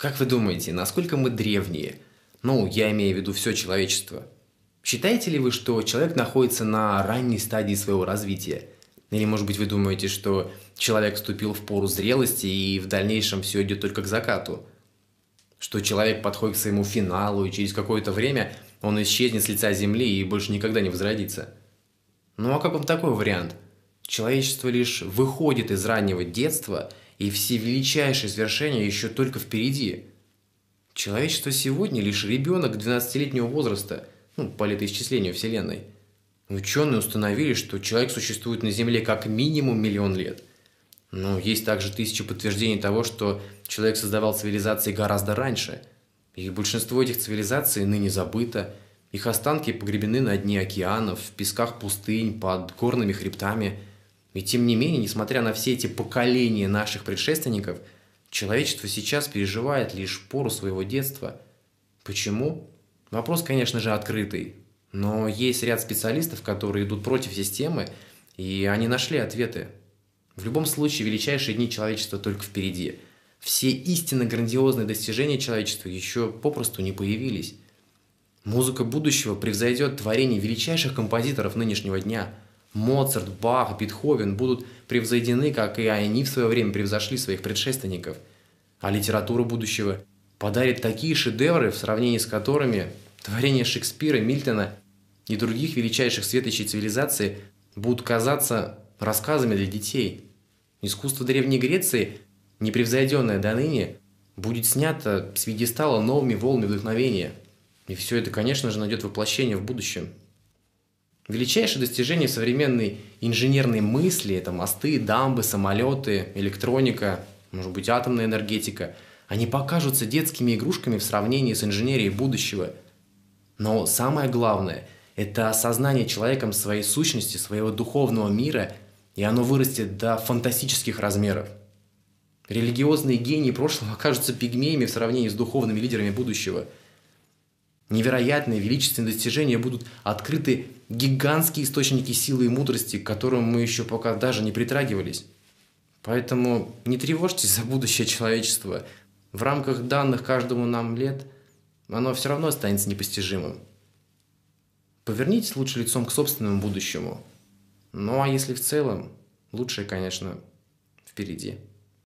Как вы думаете, насколько мы древние? Ну, я имею в виду все человечество. Считаете ли вы, что человек находится на ранней стадии своего развития? Или, может быть, вы думаете, что человек вступил в пору зрелости и в дальнейшем все идет только к закату? Что человек подходит к своему финалу, и через какое-то время он исчезнет с лица земли и больше никогда не возродится? Ну а как вам такой вариант? Человечество лишь выходит из раннего детства – и все величайшие свершения еще только впереди. Человечество сегодня лишь ребенок 12-летнего возраста, ну, по летоисчислению Вселенной. Ученые установили, что человек существует на Земле как минимум миллион лет. Но есть также тысячи подтверждений того, что человек создавал цивилизации гораздо раньше. И большинство этих цивилизаций ныне забыто. Их останки погребены на дне океанов, в песках пустынь, под горными хребтами – и тем не менее, несмотря на все эти поколения наших предшественников, человечество сейчас переживает лишь пору своего детства. Почему? Вопрос, конечно же, открытый. Но есть ряд специалистов, которые идут против системы, и они нашли ответы. В любом случае, величайшие дни человечества только впереди. Все истинно грандиозные достижения человечества еще попросту не появились. Музыка будущего превзойдет творение величайших композиторов нынешнего дня – Моцарт, Бах, Бетховен будут превзойдены, как и они в свое время превзошли своих предшественников. А литература будущего подарит такие шедевры, в сравнении с которыми творения Шекспира, Мильтона и других величайших светочей цивилизации будут казаться рассказами для детей. Искусство Древней Греции, непревзойденное до ныне, будет снято с пьедестала новыми волнами вдохновения. И все это, конечно же, найдет воплощение в будущем – Величайшее достижение современной инженерной мысли, это мосты, дамбы, самолеты, электроника, может быть, атомная энергетика, они покажутся детскими игрушками в сравнении с инженерией будущего. Но самое главное – это осознание человеком своей сущности, своего духовного мира, и оно вырастет до фантастических размеров. Религиозные гении прошлого окажутся пигмеями в сравнении с духовными лидерами будущего – невероятные, величественные достижения будут открыты гигантские источники силы и мудрости, к которым мы еще пока даже не притрагивались. Поэтому не тревожьтесь за будущее человечества. В рамках данных каждому нам лет оно все равно останется непостижимым. Повернитесь лучше лицом к собственному будущему. Ну а если в целом, лучшее, конечно, впереди.